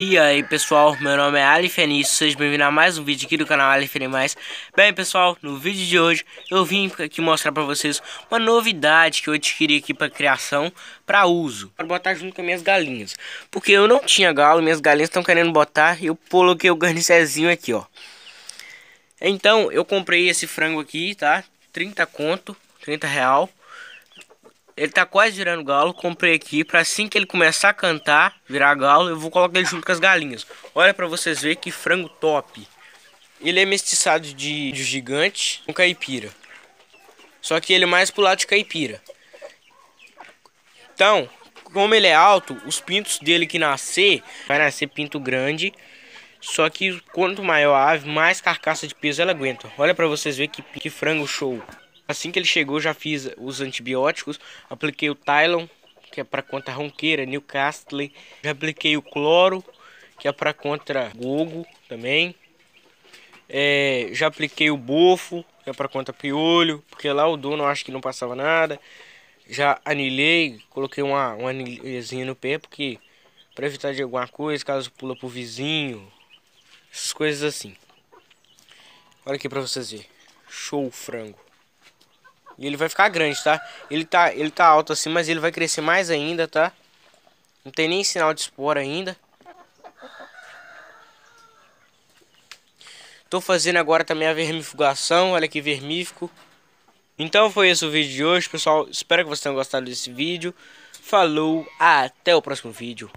E aí pessoal, meu nome é Ali Fenício, sejam bem-vindos a mais um vídeo aqui do canal Ali Mais. Bem pessoal, no vídeo de hoje eu vim aqui mostrar pra vocês uma novidade que eu adquiri aqui pra criação, pra uso, pra botar junto com minhas galinhas. Porque eu não tinha galo, minhas galinhas estão querendo botar e eu coloquei o garnicezinho aqui, ó. Então eu comprei esse frango aqui, tá? 30 conto, 30 real. Ele tá quase virando galo, comprei aqui para assim que ele começar a cantar, virar galo, eu vou colocar ele junto com as galinhas. Olha para vocês ver que frango top. Ele é mestiçado de, de gigante com caipira. Só que ele é mais pro lado de caipira. Então, como ele é alto, os pintos dele que nascer, vai nascer pinto grande. Só que quanto maior a ave, mais carcaça de peso ela aguenta. Olha para vocês ver que, que frango show. Assim que ele chegou, já fiz os antibióticos, apliquei o Tylon, que é para contra ronqueira, Newcastle, já apliquei o cloro, que é para contra gogo também. É, já apliquei o bofo, que é para contra piolho, porque lá o dono acho que não passava nada. Já anilhei, coloquei uma, uma anilhazinha no pé, porque para evitar de alguma coisa, caso pula pro vizinho, essas coisas assim. Olha aqui para vocês verem. Show frango. E ele vai ficar grande, tá? Ele tá, ele tá alto assim, mas ele vai crescer mais ainda, tá? Não tem nem sinal de espor ainda. Tô fazendo agora também a vermifugação, olha que vermífico. Então foi esse o vídeo de hoje, pessoal. Espero que vocês tenham gostado desse vídeo. Falou, até o próximo vídeo.